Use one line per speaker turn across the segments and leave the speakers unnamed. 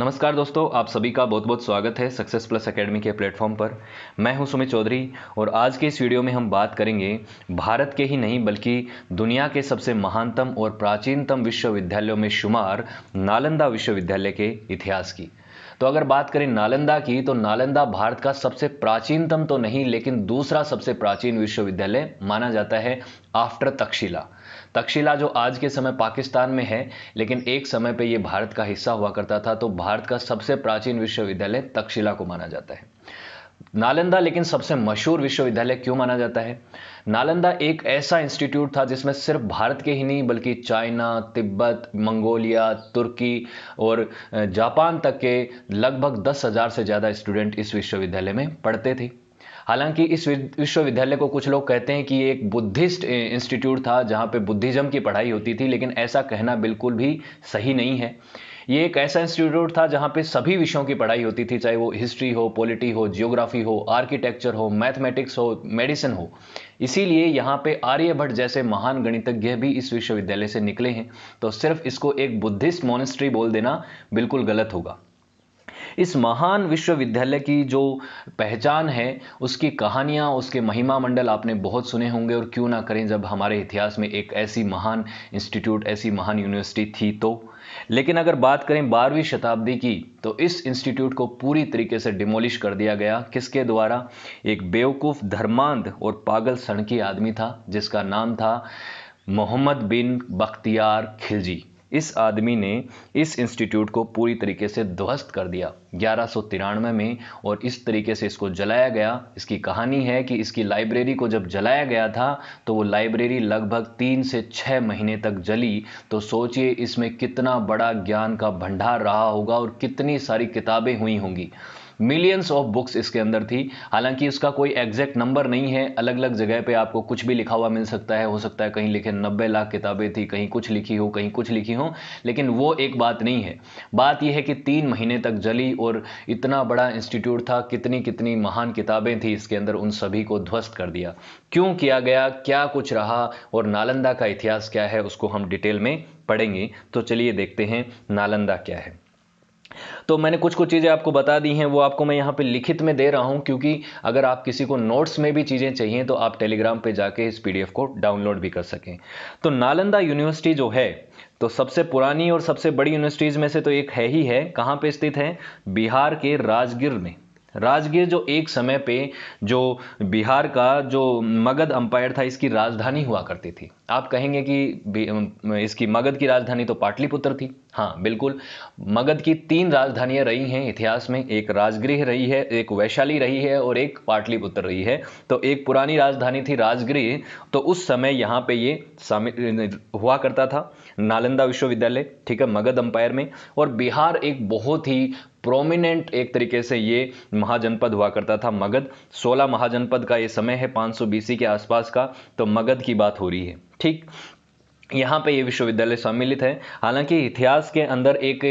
नमस्कार दोस्तों आप सभी का बहुत बहुत स्वागत है सक्सेस प्लस एकेडमी के प्लेटफॉर्म पर मैं हूं सुमित चौधरी और आज के इस वीडियो में हम बात करेंगे भारत के ही नहीं बल्कि दुनिया के सबसे महानतम और प्राचीनतम विश्वविद्यालयों में शुमार नालंदा विश्वविद्यालय के इतिहास की तो अगर बात करें नालंदा की तो नालंदा भारत का सबसे प्राचीनतम तो नहीं लेकिन दूसरा सबसे प्राचीन विश्वविद्यालय माना जाता है आफ्टर तक्षशिला तक्षशिला जो आज के समय पाकिस्तान में है लेकिन एक समय पे ये भारत का हिस्सा हुआ करता था तो भारत का सबसे प्राचीन विश्वविद्यालय तक्षशिला को माना जाता है नालंदा लेकिन सबसे मशहूर विश्वविद्यालय क्यों माना जाता है नालंदा एक ऐसा इंस्टीट्यूट था जिसमें सिर्फ भारत के ही नहीं बल्कि चाइना तिब्बत मंगोलिया तुर्की और जापान तक के लगभग दस हज़ार से ज़्यादा स्टूडेंट इस विश्वविद्यालय में पढ़ते थे हालांकि इस विश्वविद्यालय को कुछ लोग कहते हैं कि ये एक बुद्धिस्ट इंस्टीट्यूट था जहाँ पे बुद्धिज़्म की पढ़ाई होती थी लेकिन ऐसा कहना बिल्कुल भी सही नहीं है ये एक ऐसा इंस्टीट्यूट था जहाँ पे सभी विषयों की पढ़ाई होती थी चाहे वो हिस्ट्री हो पॉलिटी हो जियोग्राफी हो आर्किटेक्चर हो मैथमेटिक्स हो मेडिसिन हो इसीलिए यहाँ पे आर्यभट्ट जैसे महान गणितज्ञ भी इस विश्वविद्यालय से निकले हैं तो सिर्फ इसको एक बुद्धिस्ट मोनिस्ट्री बोल देना बिल्कुल गलत होगा इस महान विश्वविद्यालय की जो पहचान है उसकी कहानियाँ उसके महिमा मंडल आपने बहुत सुने होंगे और क्यों ना करें जब हमारे इतिहास में एक ऐसी महान इंस्टीट्यूट ऐसी महान यूनिवर्सिटी थी तो लेकिन अगर बात करें बारहवीं शताब्दी की तो इस इंस्टीट्यूट को पूरी तरीके से डिमोलिश कर दिया गया किसके द्वारा एक बेवकूफ़ धर्मांध और पागल सड़की आदमी था जिसका नाम था मोहम्मद बिन बख्तियार खिलजी इस आदमी ने इस इंस्टीट्यूट को पूरी तरीके से ध्वस्त कर दिया ग्यारह में और इस तरीके से इसको जलाया गया इसकी कहानी है कि इसकी लाइब्रेरी को जब जलाया गया था तो वो लाइब्रेरी लगभग तीन से छः महीने तक जली तो सोचिए इसमें कितना बड़ा ज्ञान का भंडार रहा होगा और कितनी सारी किताबें हुई होंगी मिलियंस ऑफ बुक्स इसके अंदर थी हालांकि इसका कोई एग्जैक्ट नंबर नहीं है अलग अलग जगह पे आपको कुछ भी लिखा हुआ मिल सकता है हो सकता है कहीं लिखे नब्बे लाख किताबें थी कहीं कुछ लिखी हो कहीं कुछ लिखी हो लेकिन वो एक बात नहीं है बात यह है कि तीन महीने तक जली और इतना बड़ा इंस्टीट्यूट था कितनी कितनी महान किताबें थी इसके अंदर उन सभी को ध्वस्त कर दिया क्यों किया गया क्या कुछ रहा और नालंदा का इतिहास क्या है उसको हम डिटेल में पढ़ेंगे तो चलिए देखते हैं नालंदा क्या है तो मैंने कुछ कुछ चीज़ें आपको बता दी हैं वो आपको मैं यहाँ पे लिखित में दे रहा हूँ क्योंकि अगर आप किसी को नोट्स में भी चीज़ें चाहिए तो आप टेलीग्राम पे जाके इस पीडीएफ को डाउनलोड भी कर सकें तो नालंदा यूनिवर्सिटी जो है तो सबसे पुरानी और सबसे बड़ी यूनिवर्सिटीज़ में से तो एक है ही है कहाँ पर स्थित है बिहार के राजगिर में राजगीर जो एक समय पे जो बिहार का जो मगध अंपायर था इसकी राजधानी हुआ करती थी आप कहेंगे कि इसकी मगध की राजधानी तो पाटलिपुत्र थी हाँ बिल्कुल मगध की तीन राजधानियां रही हैं इतिहास में एक राजगृह रही है एक वैशाली रही है और एक पाटलिपुत्र रही है तो एक पुरानी राजधानी थी राजगृह तो उस समय यहाँ पे ये हुआ करता था नालंदा विश्वविद्यालय ठीक है मगध अंपायर में और बिहार एक बहुत ही प्रोमिनेंट एक तरीके से ये महाजनपद हुआ करता था मगध 16 महाजनपद का ये समय है 500 बीसी के आसपास का तो मगध की बात हो रही है ठीक यहाँ पे ये विश्वविद्यालय सम्मिलित है हालांकि इतिहास के अंदर एक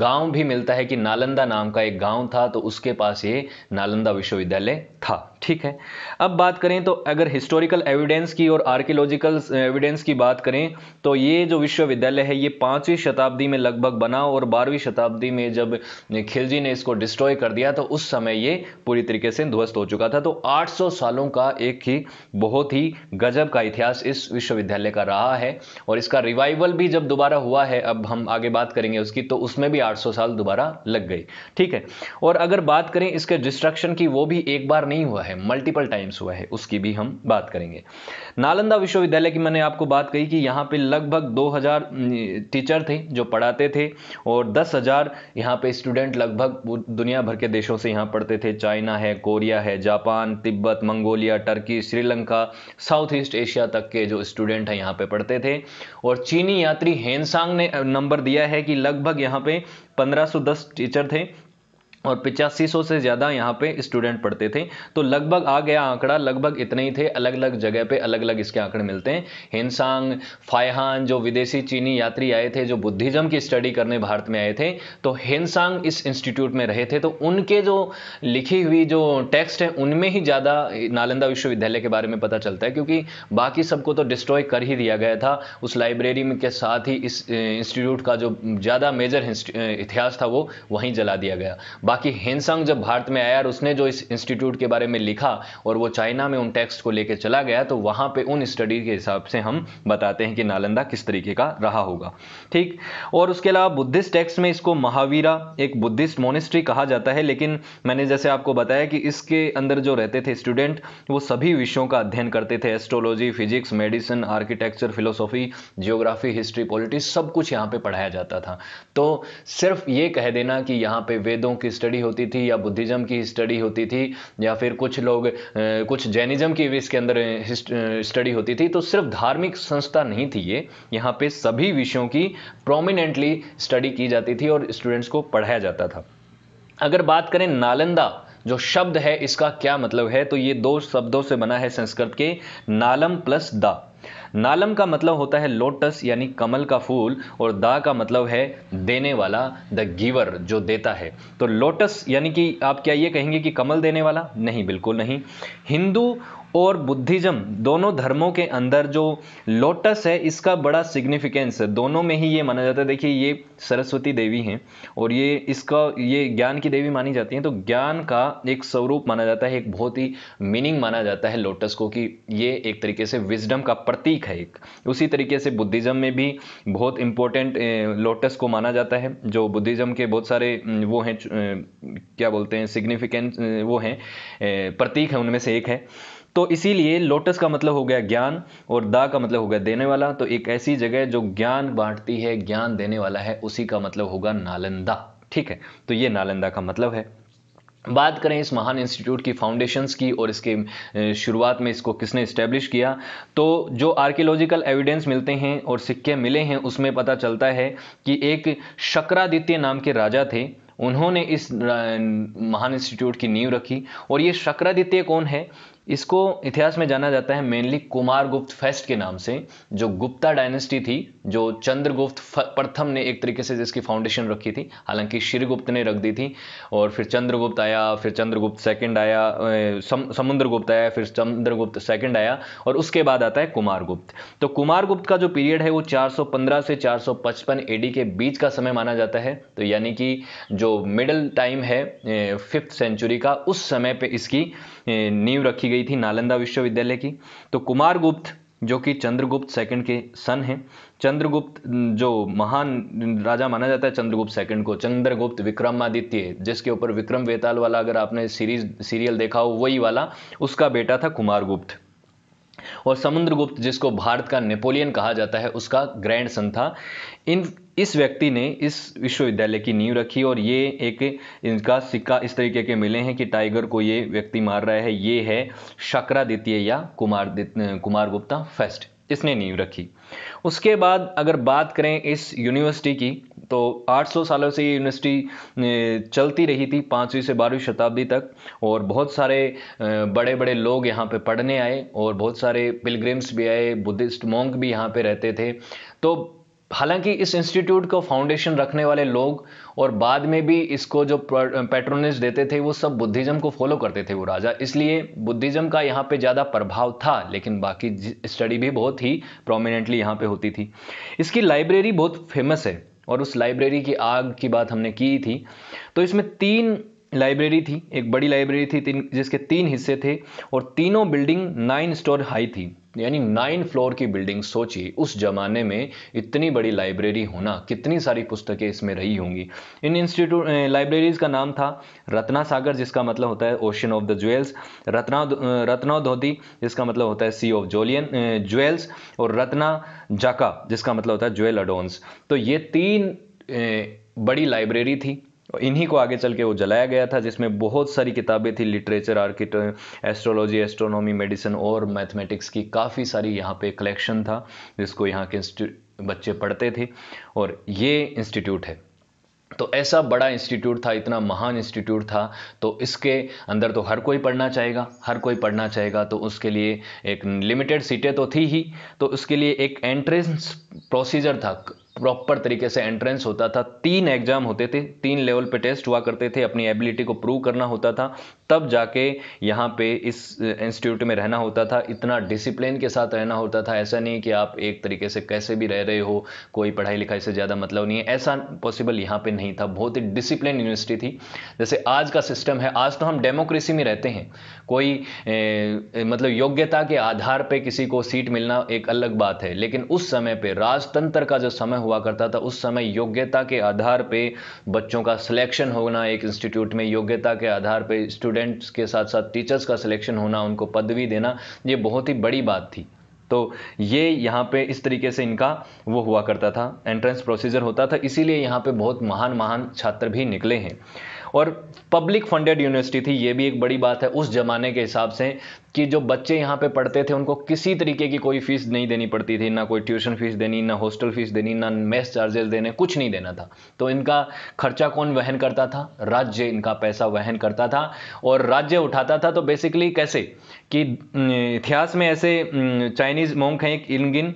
गांव भी मिलता है कि नालंदा नाम का एक गांव था तो उसके पास ये नालंदा विश्वविद्यालय था ठीक है अब बात करें तो अगर हिस्टोरिकल एविडेंस की और आर्कियोलॉजिकल एविडेंस uh, की बात करें तो ये जो विश्वविद्यालय है ये पाँचवीं शताब्दी में लगभग बना और बारहवीं शताब्दी में जब खिलजी ने इसको डिस्ट्रॉय कर दिया तो उस समय ये पूरी तरीके से ध्वस्त हो चुका था तो 800 सालों का एक ही बहुत ही गजब का इतिहास इस विश्वविद्यालय का रहा है और इसका रिवाइवल भी जब दोबारा हुआ है अब हम आगे बात करेंगे उसकी तो उसमें भी आठ साल दोबारा लग गई ठीक है और अगर बात करें इसके डिस्ट्रक्शन की वो भी एक बार नहीं हुआ है है मल्टीपल टाइम्स हुआ है उसकी भी हम बात करेंगे नालंदा विश्वविद्यालय की मैंने आपको बात कही कि यहाँ पे लगभग 2000 टीचर थे जो पढ़ाते थे और 10000 हज़ार यहाँ पे स्टूडेंट लगभग दुनिया भर के देशों से यहाँ पढ़ते थे चाइना है कोरिया है Japan Tibet Mongolia Turkey Sri Lanka South East Asia तक के जो स्टूडेंट हैं यहाँ पे पढ़ते थे और चीनी यात्री हेनसांग ने नंबर दिया है कि लगभग यहाँ पे 1510 टीचर थे और पिचासी से ज़्यादा यहाँ पे स्टूडेंट पढ़ते थे तो लगभग आ गया आंकड़ा लगभग इतने ही थे अलग अलग जगह पे अलग अलग इसके आंकड़े मिलते हैं हिंसांग फायहान जो विदेशी चीनी यात्री आए थे जो बुद्धिज्म की स्टडी करने भारत में आए थे तो हिंसांग इस इंस्टीट्यूट में रहे थे तो उनके जो लिखी हुई जो टेक्स्ट है उनमें ही ज़्यादा नालंदा विश्वविद्यालय के बारे में पता चलता है क्योंकि बाकी सबको तो डिस्ट्रॉय कर ही दिया गया था उस लाइब्रेरी में के साथ ही इस इंस्टीट्यूट का जो ज़्यादा मेजर इतिहास था वो वहीं जला दिया गया बाकी बाकी हेनसंग जब भारत में आया और उसने जो इस इंस्टीट्यूट के बारे में लिखा और वो चाइना में उन टेक्स्ट को लेकर चला गया तो वहां पे उन स्टडी के हिसाब से हम बताते हैं कि नालंदा किस तरीके का रहा होगा ठीक और उसके अलावा बुद्धिस्ट टेक्स्ट में इसको महावीरा एक बुद्धिस्ट मोनिस्ट्री कहा जाता है लेकिन मैंने जैसे आपको बताया कि इसके अंदर जो रहते थे स्टूडेंट वो सभी विषयों का अध्ययन करते थे astrology physics medicine architecture philosophy geography history politics सब कुछ यहाँ पे पढ़ाया जाता था तो सिर्फ ये कह देना कि यहाँ पे वेदों की स्टडी स्टडी होती थी या बुद्धिज़्म की स्टडी होती थी या फिर कुछ लोग कुछ जैनिज़्म की भी इसके अंदर स्टडी होती थी तो सिर्फ धार्मिक संस्था नहीं थी ये यहाँ पे सभी विषयों की प्रोमिनेंटली स्टडी की जाती थी और स्टूडेंट्स को पढ़ाया जाता था अगर बात करें नालंदा जो शब्द है इसका क्या मतलब है तो ये दो शब्दों से बना है संस्कृत के नालम प्लस दा नालम का मतलब होता है लोटस यानी कमल का फूल और दा का मतलब है देने वाला द गिवर जो देता है तो लोटस यानी कि आप क्या ये कहेंगे कि कमल देने वाला नहीं बिल्कुल नहीं हिंदू और बुद्धिज्म दोनों धर्मों के अंदर जो लोटस है इसका बड़ा सिग्निफिकेंस है दोनों में ही ये माना जाता है देखिए ये सरस्वती देवी हैं और ये इसका ये ज्ञान की देवी मानी जाती है तो ज्ञान का एक स्वरूप माना जाता है एक बहुत ही मीनिंग माना जाता है लोटस को कि ये एक तरीके से विजडम का प्रतीक है एक उसी तरीके से बुद्धिज्म में भी बहुत इंपॉर्टेंट लोटस को माना जाता है जो बुद्धिज्म के बहुत सारे वो हैं क्या बोलते हैं सिग्निफिकेंट वो हैं प्रतीक है उनमें से एक है तो इसीलिए लोटस का मतलब हो गया ज्ञान और दा का मतलब हो गया देने वाला तो एक ऐसी जगह जो ज्ञान बांटती है ज्ञान देने वाला है उसी का मतलब होगा नालंदा ठीक है तो ये नालंदा का मतलब है बात करें इस महान इंस्टीट्यूट की फाउंडेशंस की और इसके शुरुआत में इसको किसने इस्टेब्लिश किया तो जो आर्कियोलॉजिकल एविडेंस मिलते हैं और सिक्के मिले हैं उसमें पता चलता है कि एक शक्रादित्य नाम के राजा थे उन्होंने इस महान इंस्टीट्यूट की नींव रखी और ये शक्रादित्य कौन है इसको इतिहास में जाना जाता है मेनली कुमार गुप्त फेस्ट के नाम से जो गुप्ता डायनेस्टी थी जो चंद्रगुप्त प्रथम ने एक तरीके से जिसकी फाउंडेशन रखी थी हालांकि श्रीगुप्त ने रख दी थी और फिर चंद्रगुप्त आया फिर चंद्रगुप्त सेकंड आया सम, समुद्रगुप्त आया फिर चंद्रगुप्त सेकंड आया और उसके बाद आता है गुप्त तो कुमारगुप्त का जो पीरियड है वो चार से चार एडी के बीच का समय माना जाता है तो यानी कि जो मिडल टाइम है फिफ्थ सेंचुरी का उस समय पर इसकी नींव रखी गई थी नालंदा विश्वविद्यालय की तो कुमार गुप्त जो कि चंद्रगुप्त सेकंड के सन हैं चंद्रगुप्त जो महान राजा माना जाता है चंद्रगुप्त सेकंड को चंद्रगुप्त विक्रमादित्य जिसके ऊपर विक्रम वेताल वाला अगर आपने सीरीज सीरियल देखा हो वही वाला उसका बेटा था कुमार गुप्त और समुद्रगुप्त जिसको भारत का नेपोलियन कहा जाता है उसका ग्रैंड सन था इन इस व्यक्ति ने इस विश्वविद्यालय की नींव रखी और ये एक इनका सिक्का इस तरीके के मिले हैं कि टाइगर को ये व्यक्ति मार रहा है ये है शक्रादित्य या कुमार कुमार गुप्ता फर्स्ट इसने नींव रखी उसके बाद अगर बात करें इस यूनिवर्सिटी की तो 800 सालों से ये यूनिवर्सिटी चलती रही थी पाँचवीं से बारहवीं शताब्दी तक और बहुत सारे बड़े बड़े लोग यहाँ पे पढ़ने आए और बहुत सारे पिलग्रिम्स भी आए बुद्धिस्ट मोंक भी यहाँ पे रहते थे तो हालांकि इस इंस्टीट्यूट को फाउंडेशन रखने वाले लोग और बाद में भी इसको जो पैट्रोनेज देते थे वो सब बुद्धिज़्म को फॉलो करते थे वो राजा इसलिए बुद्धिज़्म का यहाँ पे ज़्यादा प्रभाव था लेकिन बाकी स्टडी भी बहुत ही प्रोमिनेंटली यहाँ पे होती थी इसकी लाइब्रेरी बहुत फेमस है और उस लाइब्रेरी की आग की बात हमने की थी तो इसमें तीन लाइब्रेरी थी एक बड़ी लाइब्रेरी थी तीन जिसके तीन हिस्से थे और तीनों बिल्डिंग नाइन स्टोर हाई थी यानी नाइन फ्लोर की बिल्डिंग सोची उस ज़माने में इतनी बड़ी लाइब्रेरी होना कितनी सारी पुस्तकें इसमें रही होंगी इन इंस्टीट्यूट लाइब्रेरीज़ का नाम था रत्ना सागर जिसका मतलब होता है ocean of the jewels Ratna Ratna धोती जिसका मतलब होता है सी ऑफ जोलियन ज्वेल्स और रत्ना जाका जिसका मतलब होता है ज्वेल अडोन्स तो ये तीन बड़ी लाइब्रेरी थी इन्हीं को आगे चल के वो जलाया गया था जिसमें बहुत सारी किताबें थी लिटरेचर आर्किट एस्ट्रोलॉजी एस्ट्रोनॉमी मेडिसिन और मैथमेटिक्स की काफ़ी सारी यहाँ पे कलेक्शन था जिसको यहाँ के बच्चे पढ़ते थे और ये इंस्टीट्यूट है तो ऐसा बड़ा इंस्टीट्यूट था इतना महान इंस्टीट्यूट था तो इसके अंदर तो हर कोई पढ़ना चाहेगा हर कोई पढ़ना चाहेगा तो उसके लिए एक लिमिटेड सीटें तो थी ही तो उसके लिए एक एंट्रेंस प्रोसीजर था प्रॉपर तरीके से एंट्रेंस होता था तीन एग्जाम होते थे तीन लेवल पे टेस्ट हुआ करते थे अपनी एबिलिटी को प्रूव करना होता था तब जाके यहाँ पे इस इंस्टीट्यूट में रहना होता था इतना डिसिप्लिन के साथ रहना होता था ऐसा नहीं कि आप एक तरीके से कैसे भी रह रहे हो कोई पढ़ाई लिखाई से ज़्यादा मतलब नहीं है ऐसा पॉसिबल यहाँ पर नहीं था बहुत ही डिसिप्लिन यूनिवर्सिटी थी जैसे आज का सिस्टम है आज तो हम डेमोक्रेसी में रहते हैं कोई ए, मतलब योग्यता के आधार पे किसी को सीट मिलना एक अलग बात है लेकिन उस समय पे राजतंत्र का जो समय हुआ करता था उस समय योग्यता के आधार पे बच्चों का सिलेक्शन होना एक इंस्टीट्यूट में योग्यता के आधार पे स्टूडेंट्स के साथ साथ टीचर्स का सिलेक्शन होना उनको पदवी देना ये बहुत ही बड़ी बात थी तो ये यहाँ पे इस तरीके से इनका वो हुआ करता था एंट्रेंस प्रोसीजर होता था इसीलिए यहाँ पे बहुत महान महान छात्र भी निकले हैं और पब्लिक फंडेड यूनिवर्सिटी थी ये भी एक बड़ी बात है उस ज़माने के हिसाब से कि जो बच्चे यहाँ पे पढ़ते थे उनको किसी तरीके की कोई फ़ीस नहीं देनी पड़ती थी ना कोई ट्यूशन फ़ीस देनी ना हॉस्टल फ़ीस देनी ना मेस चार्जेस देने कुछ नहीं देना था तो इनका खर्चा कौन वहन करता था राज्य इनका पैसा वहन करता था और राज्य उठाता था तो बेसिकली कैसे कि इतिहास में ऐसे चाइनीज़ मोंक हैं इनगिन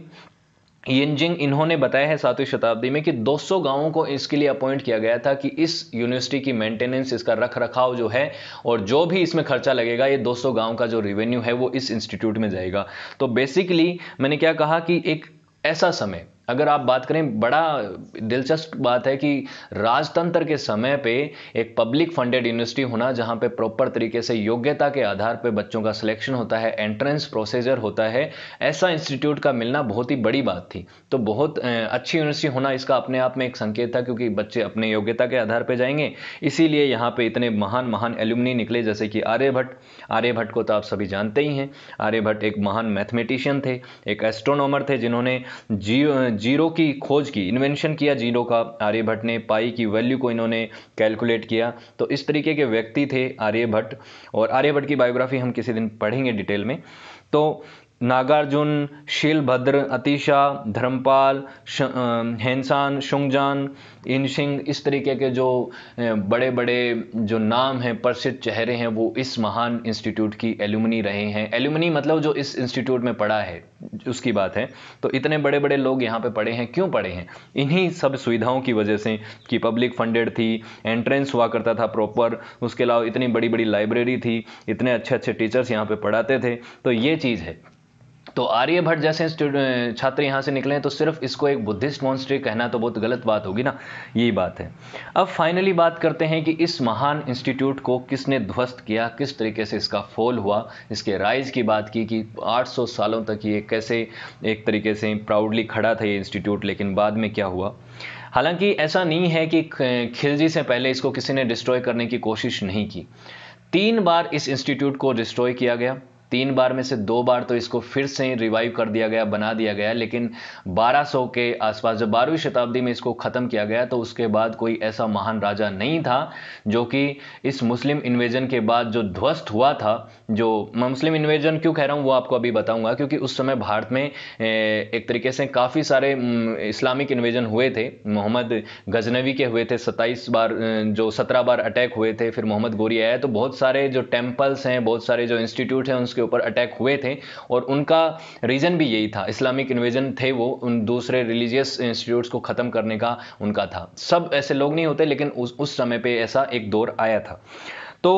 यंजिंग इन्होंने बताया है सातवीं शताब्दी में कि 200 गांवों को इसके लिए अपॉइंट किया गया था कि इस यूनिवर्सिटी की मेंटेनेंस इसका रख रखाव जो है और जो भी इसमें खर्चा लगेगा ये 200 गांव का जो रेवेन्यू है वो इस इंस्टीट्यूट में जाएगा तो बेसिकली मैंने क्या कहा कि एक ऐसा समय अगर आप बात करें बड़ा दिलचस्प बात है कि राजतंत्र के समय पे एक पब्लिक फंडेड यूनिवर्सिटी होना जहां पे प्रॉपर तरीके से योग्यता के आधार पे बच्चों का सिलेक्शन होता है एंट्रेंस प्रोसीजर होता है ऐसा इंस्टीट्यूट का मिलना बहुत ही बड़ी बात थी तो बहुत अच्छी यूनिवर्सिटी होना इसका अपने आप में एक संकेत था क्योंकि बच्चे अपने योग्यता के आधार पर जाएंगे इसीलिए यहाँ पर इतने महान महान एल्यूमनी निकले जैसे कि आर्यभट्ट आर्यभट्ट को तो आप सभी जानते ही हैं आर्यभट्ट एक महान मैथमेटिशियन थे एक एस्ट्रोनॉमर थे जिन्होंने जी जीरो की खोज की इन्वेंशन किया जीरो का आर्यभट्ट ने पाई की वैल्यू को इन्होंने कैलकुलेट किया तो इस तरीके के व्यक्ति थे आर्यभट्ट और आर्यभट्ट की बायोग्राफी हम किसी दिन पढ़ेंगे डिटेल में तो नागार्जुन शीलभद्र अतिशा धर्मपाल हैंसान शुंगजान इनशिंग इस तरीके के जो बड़े बड़े जो नाम हैं प्रसिद्ध चेहरे हैं वो इस महान इंस्टीट्यूट की एल्यूमनी रहे हैं एल्यूमनी मतलब जो इस इंस्टीट्यूट में पढ़ा है उसकी बात है तो इतने बड़े बड़े लोग यहाँ पे पढ़े हैं क्यों पढ़े हैं इन्हीं सब सुविधाओं की वजह से कि पब्लिक फंडेड थी एंट्रेंस हुआ करता था प्रॉपर उसके अलावा इतनी बड़ी बड़ी लाइब्रेरी थी इतने अच्छे अच्छे टीचर्स यहाँ पर पढ़ाते थे तो ये चीज़ है तो आर्यभट्ट जैसे छात्र यहाँ से निकले हैं तो सिर्फ इसको एक बुद्धिस्ट मॉन्स्ट्री कहना तो बहुत गलत बात होगी ना यही बात है अब फाइनली बात करते हैं कि इस महान इंस्टीट्यूट को किसने ध्वस्त किया किस तरीके से इसका फोल हुआ इसके राइज की बात की कि 800 सालों तक ये कैसे एक तरीके से प्राउडली खड़ा था ये इंस्टीट्यूट लेकिन बाद में क्या हुआ हालांकि ऐसा नहीं है कि खिलजी से पहले इसको किसी ने डिस्ट्रॉय करने की कोशिश नहीं की तीन बार इस इंस्टीट्यूट को डिस्ट्रॉय किया गया तीन बार में से दो बार तो इसको फिर से रिवाइव कर दिया गया बना दिया गया लेकिन 1200 के आसपास जब बारहवीं शताब्दी में इसको ख़त्म किया गया तो उसके बाद कोई ऐसा महान राजा नहीं था जो कि इस मुस्लिम इन्वेजन के बाद जो ध्वस्त हुआ था जो मैं मुस्लिम इन्वेजन क्यों कह रहा हूँ वो आपको अभी बताऊँगा क्योंकि उस समय भारत में एक तरीके से काफ़ी सारे इस्लामिक इन्वेजन हुए थे मोहम्मद गजनवी के हुए थे सत्ताईस बार जो सत्रह बार अटैक हुए थे फिर मोहम्मद गोरी आया तो बहुत सारे जो टेम्पल्स हैं बहुत सारे जो इंस्टीट्यूट हैं उसके ऊपर अटैक हुए थे और उनका रीज़न भी यही था इस्लामिक इन्वेजन थे वो उन दूसरे रिलीजियस इंस्टीट्यूट्स को ख़त्म करने का उनका था सब ऐसे लोग नहीं होते लेकिन उस उस समय पर ऐसा एक दौर आया था तो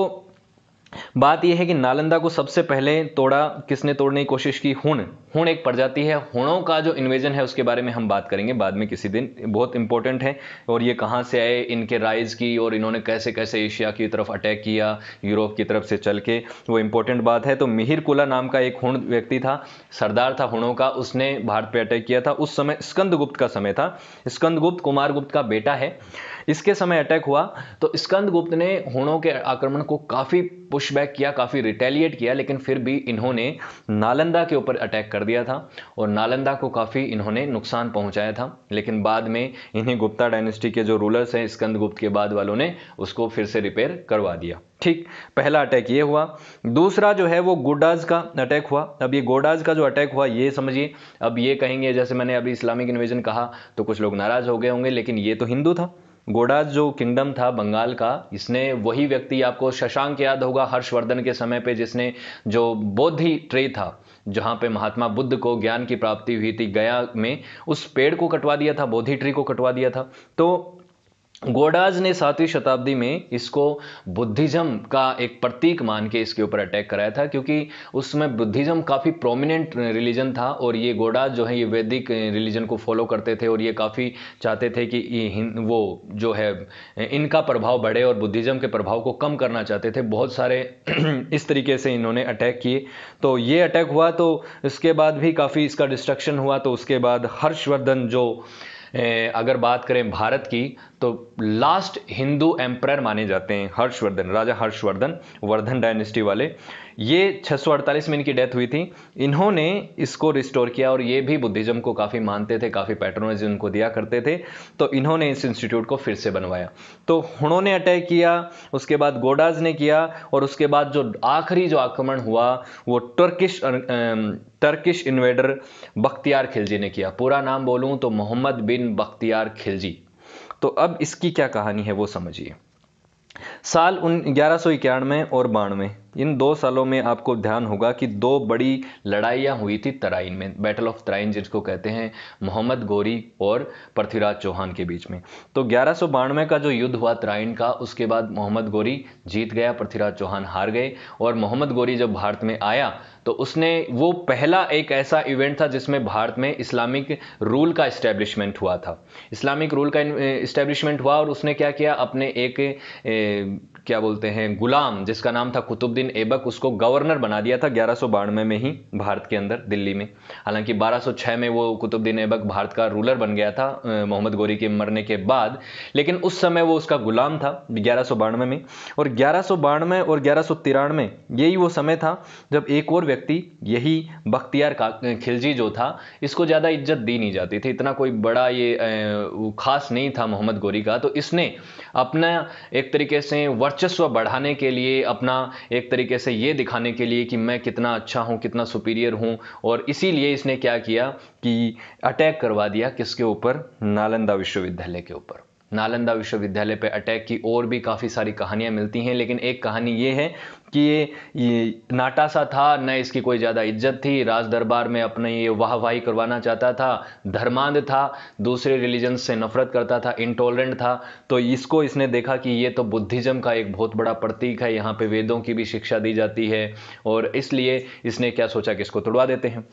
बात यह है कि नालंदा को सबसे पहले तोड़ा किसने तोड़ने की कोशिश की हुण हुण एक प्रजाति है हुणों का जो इन्वेजन है उसके बारे में हम बात करेंगे बाद में किसी दिन बहुत इंपॉर्टेंट है और ये कहाँ से आए इनके राइज की और इन्होंने कैसे कैसे एशिया की तरफ अटैक किया यूरोप की तरफ से चल के वो इंपॉर्टेंट बात है तो मिहिर कुला नाम का एक हुण व्यक्ति था सरदार था हुणों का उसने भारत पर अटैक किया था उस समय स्कंदगुप्त का समय था स्कंदगुप्त कुमारगुप्त का बेटा है इसके समय अटैक हुआ तो स्कंद गुप्त ने हुणों के आक्रमण को काफ़ी पुशबैक किया काफ़ी रिटेलिएट किया लेकिन फिर भी इन्होंने नालंदा के ऊपर अटैक कर दिया था और नालंदा को काफ़ी इन्होंने नुकसान पहुंचाया था लेकिन बाद में इन्हीं गुप्ता डायनेस्टी के जो रूलर्स हैं स्कंद गुप्त के बाद वालों ने उसको फिर से रिपेयर करवा दिया ठीक पहला अटैक ये हुआ दूसरा जो है वो गोडाज का अटैक हुआ अब ये गोडाज का जो अटैक हुआ ये समझिए अब ये कहेंगे जैसे मैंने अभी इस्लामिक इन्वेजन कहा तो कुछ लोग नाराज़ हो गए होंगे लेकिन ये तो हिंदू था गोडाज जो किंगडम था बंगाल का इसने वही व्यक्ति आपको शशांक याद होगा हर्षवर्धन के समय पे जिसने जो बोधि ट्रे था जहाँ पे महात्मा बुद्ध को ज्ञान की प्राप्ति हुई थी गया में उस पेड़ को कटवा दिया था बोधि ट्री को कटवा दिया था तो गोडाज ने सातवीं शताब्दी में इसको बुद्धिज्म का एक प्रतीक मान के इसके ऊपर अटैक कराया था क्योंकि उस समय बुद्धिज्म काफ़ी प्रोमिनेंट रिलीजन था और ये गोडाज जो है ये वैदिक रिलीजन को फॉलो करते थे और ये काफ़ी चाहते थे कि वो जो है इनका प्रभाव बढ़े और बुद्धिज्म के प्रभाव को कम करना चाहते थे बहुत सारे इस तरीके से इन्होंने अटैक किए तो ये अटैक हुआ तो इसके बाद भी काफ़ी इसका डिस्ट्रक्शन हुआ तो उसके बाद हर्षवर्धन जो अगर बात करें भारत की तो लास्ट हिंदू एम्प्रायर माने जाते हैं हर्षवर्धन राजा हर्षवर्धन वर्धन डायनेस्टी वाले ये 648 में इनकी डेथ हुई थी इन्होंने इसको रिस्टोर किया और ये भी बुद्धिज्म को काफ़ी मानते थे काफ़ी पैटर्नज उनको दिया करते थे तो इन्होंने इस इंस्टीट्यूट को फिर से बनवाया तो उन्होंने अटैक किया उसके बाद गोडाज ने किया और उसके बाद जो आखिरी जो आक्रमण हुआ वो Turkish um, um, Turkish invader Bakhtiyar Khilji ने किया पूरा नाम बोलूँ तो मोहम्मद बिन बख्तियार खिलजी तो अब इसकी क्या कहानी है वो समझिए साल उन ग्यारह सौ इक्यानवे और बानवे इन दो सालों में आपको ध्यान होगा कि दो बड़ी लड़ाइयाँ हुई थी तराइन में बैटल ऑफ तराइन जिसको कहते हैं मोहम्मद गोरी और पृथ्वीराज चौहान के बीच में तो ग्यारह का जो युद्ध हुआ तराइन का उसके बाद मोहम्मद गोरी जीत गया पृथ्वीराज चौहान हार गए और मोहम्मद गोरी जब भारत में आया तो उसने वो पहला एक ऐसा इवेंट था जिसमें भारत में इस्लामिक रूल का इस्टेब्लिशमेंट हुआ था इस्लामिक रूल का इस्टेब्लिशमेंट हुआ और उसने क्या किया अपने एक क्या बोलते हैं गुलाम जिसका नाम था कुतुबुद्दीन ऐबक उसको गवर्नर बना दिया था ग्यारह में ही भारत के अंदर दिल्ली में हालांकि 1206 में वो कुतुबुद्दीन ऐबक भारत का रूलर बन गया था मोहम्मद गोरी के मरने के बाद लेकिन उस समय वो उसका गुलाम था ग्यारह में और ग्यारह और ग्यारह यही वो समय था जब एक और व्यक्ति यही बख्तियार खिलजी जो था इसको ज़्यादा इज्जत दी नहीं जाती थी इतना कोई बड़ा ये खास नहीं था मोहम्मद गोरी का तो इसने अपना एक तरीके से वर्ष वर्चस्व बढ़ाने के लिए अपना एक तरीके से ये दिखाने के लिए कि मैं कितना अच्छा हूँ कितना सुपीरियर हूँ और इसीलिए इसने क्या किया कि अटैक करवा दिया किसके ऊपर नालंदा विश्वविद्यालय के ऊपर नालंदा विश्वविद्यालय पर अटैक की और भी काफ़ी सारी कहानियाँ मिलती हैं लेकिन एक कहानी ये है कि ये, नाटा सा था न इसकी कोई ज़्यादा इज्जत थी राज दरबार में अपने ये वाहवाही करवाना चाहता था धर्मांध था दूसरे रिलीजन से नफरत करता था इंटॉलरेंट था तो इसको इसने देखा कि ये तो बुद्धिज़्म का एक बहुत बड़ा प्रतीक है यहाँ पे वेदों की भी शिक्षा दी जाती है और इसलिए इसने क्या सोचा कि इसको तुड़वा देते हैं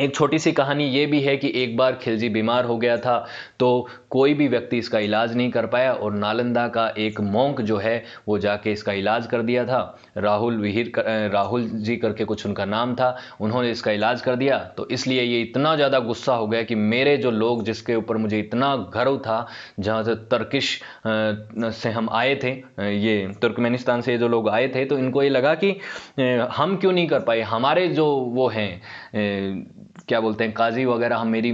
एक छोटी सी कहानी ये भी है कि एक बार खिलजी बीमार हो गया था तो कोई भी व्यक्ति इसका इलाज नहीं कर पाया और नालंदा का एक मोंक जो है वो जाके इसका इलाज कर दिया था राहुल विहिर कर, राहुल जी करके कुछ उनका नाम था उन्होंने इसका इलाज कर दिया तो इसलिए ये इतना ज़्यादा गुस्सा हो गया कि मेरे जो लोग जिसके ऊपर मुझे इतना गर्व था जहाँ से तर्किश से हम आए थे ये तुर्कमेनिस्तान से जो लोग आए थे तो इनको ये लगा कि हम क्यों नहीं कर पाए हमारे जो वो हैं क्या बोलते हैं काजी वगैरह हम मेरी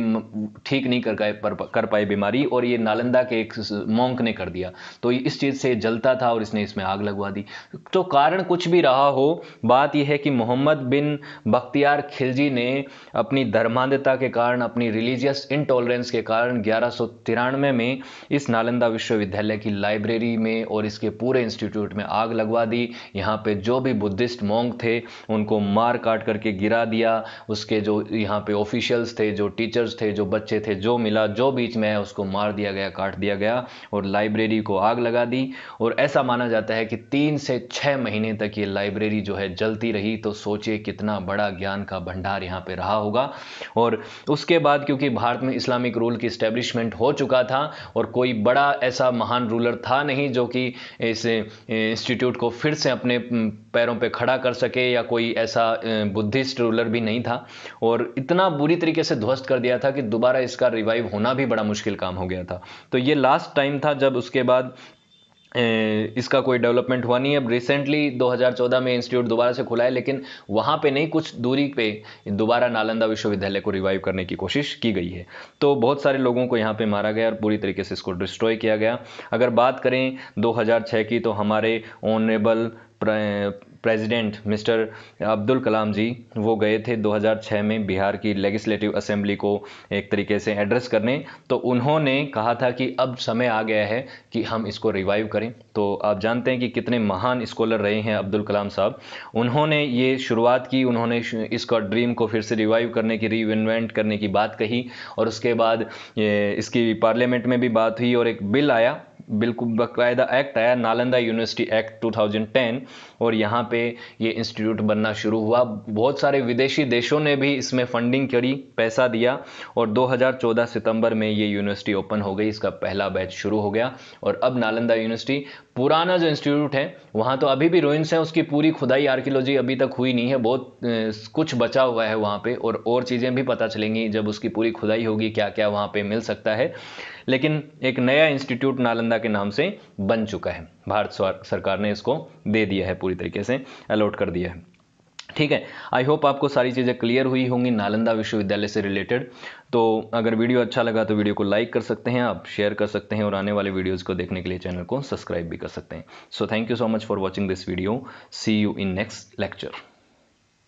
ठीक नहीं कर पाए कर पाए बीमारी और ये नालंदा के एक मोंक ने कर दिया तो इस चीज़ से जलता था और इसने इसमें आग लगवा दी तो कारण कुछ भी रहा हो बात यह है कि मोहम्मद बिन बख्तियार खिलजी ने अपनी धर्मांधता के कारण अपनी रिलीजियस इनटॉलरेंस के कारण ग्यारह में इस नालंदा विश्वविद्यालय की लाइब्रेरी में और इसके पूरे इंस्टीट्यूट में आग लगवा दी यहाँ पे जो भी बुद्धिस्ट मोंग थे उनको मार काट करके गिरा दिया उसके जो यहाँ यहाँ पे ऑफिशियल्स थे जो टीचर्स थे जो बच्चे थे जो मिला जो बीच में है उसको मार दिया गया काट दिया गया और लाइब्रेरी को आग लगा दी और ऐसा माना जाता है कि तीन से छः महीने तक ये लाइब्रेरी जो है जलती रही तो सोचिए कितना बड़ा ज्ञान का भंडार यहाँ पर रहा होगा और उसके बाद क्योंकि भारत में इस्लामिक रूल की स्टैब्लिशमेंट हो चुका था और कोई बड़ा ऐसा महान रूलर था नहीं जो कि इस इंस्टीट्यूट को फिर से अपने पैरों पे खड़ा कर सके या कोई ऐसा बुद्धिस्ट रूलर भी नहीं था और इतना बुरी तरीके से ध्वस्त कर दिया था कि दोबारा इसका रिवाइव होना भी बड़ा मुश्किल काम हो गया था तो ये लास्ट टाइम था जब उसके बाद इसका कोई डेवलपमेंट हुआ नहीं है अब रिसेंटली 2014 में इंस्टीट्यूट दोबारा से खुला है लेकिन वहाँ पे नहीं कुछ दूरी पे दोबारा नालंदा विश्वविद्यालय को रिवाइव करने की कोशिश की गई है तो बहुत सारे लोगों को यहाँ पे मारा गया और पूरी तरीके से इसको डिस्ट्रॉय किया गया अगर बात करें 2006 की तो हमारे honourable president mister Abdul Kalam ji वो गए थे 2006 में बिहार की लेजिस्टिव असेंबली को एक तरीके से एड्रेस करने तो उन्होंने कहा था कि अब समय आ गया है कि हम इसको रिवाइव करें तो आप जानते हैं कि कितने महान स्कॉलर रहे हैं अब्दुल कलाम साहब उन्होंने ये शुरुआत की उन्होंने इसका ड्रीम को फिर से रिवाइव करने की रीइन्वेंट करने की बात कही और उसके बाद इसकी पार्लियामेंट में भी बात हुई और एक बिल आया बिल्कुल बाकायदा एक्ट आया नालंदा यूनिवर्सिटी एक्ट 2010 और यहाँ पे ये इंस्टीट्यूट बनना शुरू हुआ बहुत सारे विदेशी देशों ने भी इसमें फंडिंग करी पैसा दिया और 2014 सितंबर में ये यूनिवर्सिटी ओपन हो गई इसका पहला बैच शुरू हो गया और अब नालंदा यूनिवर्सिटी पुराना जो इंस्टीट्यूट है वहाँ तो अभी भी रोइंस हैं उसकी पूरी खुदाई आर्कियोलॉजी अभी तक हुई नहीं है बहुत कुछ बचा हुआ है वहाँ पे और और चीज़ें भी पता चलेंगी जब उसकी पूरी खुदाई होगी क्या क्या वहाँ पे मिल सकता है लेकिन एक नया इंस्टीट्यूट नालंदा के नाम से बन चुका है भारत सरकार ने इसको दे दिया है पूरी तरीके से अलॉट कर दिया है ठीक है आई होप आपको सारी चीज़ें क्लियर हुई होंगी नालंदा विश्वविद्यालय से रिलेटेड तो अगर वीडियो अच्छा लगा तो वीडियो को लाइक कर सकते हैं आप शेयर कर सकते हैं और आने वाले वीडियोज़ को देखने के लिए चैनल को सब्सक्राइब भी कर सकते हैं so thank you so much for watching this video see you in next lecture